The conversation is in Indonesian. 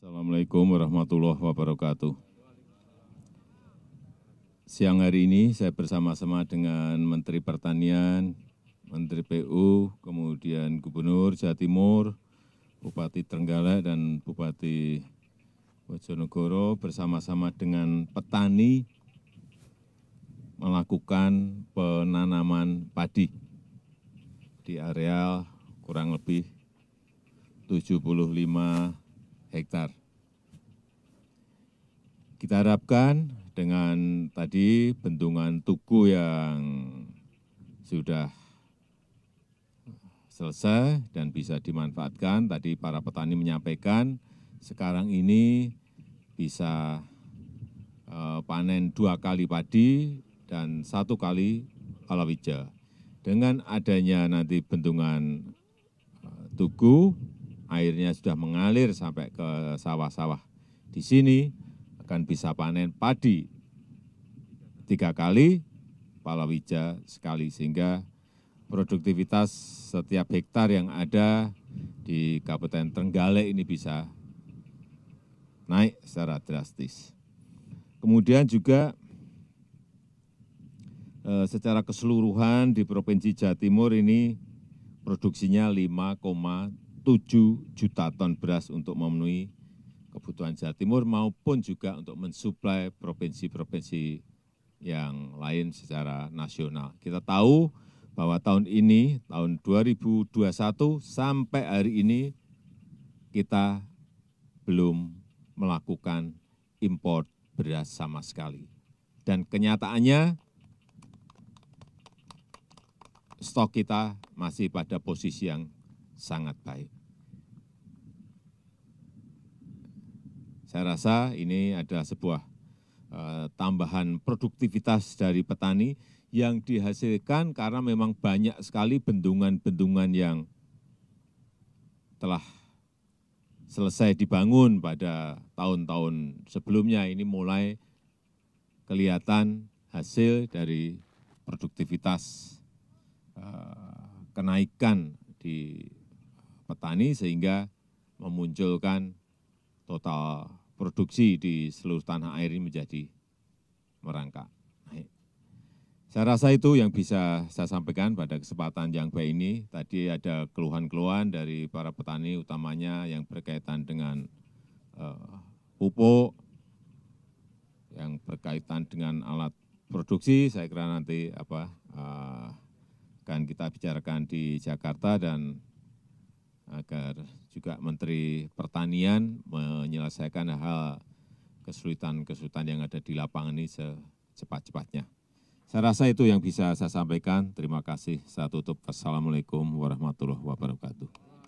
Assalamualaikum warahmatullahi wabarakatuh. Siang hari ini saya bersama-sama dengan Menteri Pertanian, Menteri PU, kemudian Gubernur Jawa Timur, Bupati Trenggala dan Bupati Bojonegoro bersama-sama dengan petani melakukan penanaman padi di areal kurang lebih 75 hektare. Kita harapkan dengan tadi bendungan Tugu yang sudah selesai dan bisa dimanfaatkan, tadi para petani menyampaikan, sekarang ini bisa eh, panen dua kali padi dan satu kali alawija. Dengan adanya nanti bendungan eh, Tugu, airnya sudah mengalir sampai ke sawah-sawah di sini, akan bisa panen padi tiga kali, palawija sekali, sehingga produktivitas setiap hektar yang ada di Kabupaten Trenggalek ini bisa naik secara drastis. Kemudian juga eh, secara keseluruhan di Provinsi Jawa Timur ini produksinya 7 juta ton beras untuk memenuhi kebutuhan Jawa Timur maupun juga untuk mensuplai provinsi-provinsi yang lain secara nasional. Kita tahu bahwa tahun ini, tahun 2021 sampai hari ini kita belum melakukan impor beras sama sekali. Dan kenyataannya stok kita masih pada posisi yang sangat baik. saya rasa ini adalah sebuah eh, tambahan produktivitas dari petani yang dihasilkan karena memang banyak sekali bendungan-bendungan yang telah selesai dibangun pada tahun-tahun sebelumnya ini mulai kelihatan hasil dari produktivitas eh, kenaikan di petani sehingga memunculkan total produksi di seluruh tanah air ini menjadi merangkak. Saya rasa itu yang bisa saya sampaikan pada kesempatan yang baik ini. Tadi ada keluhan-keluhan dari para petani utamanya yang berkaitan dengan uh, pupuk, yang berkaitan dengan alat produksi. Saya kira nanti apa uh, akan kita bicarakan di Jakarta dan agar juga Menteri Pertanian menyelesaikan hal kesulitan-kesulitan yang ada di lapangan ini secepat-cepatnya. Saya rasa itu yang bisa saya sampaikan. Terima kasih. Saya tutup. Assalamualaikum warahmatullahi wabarakatuh.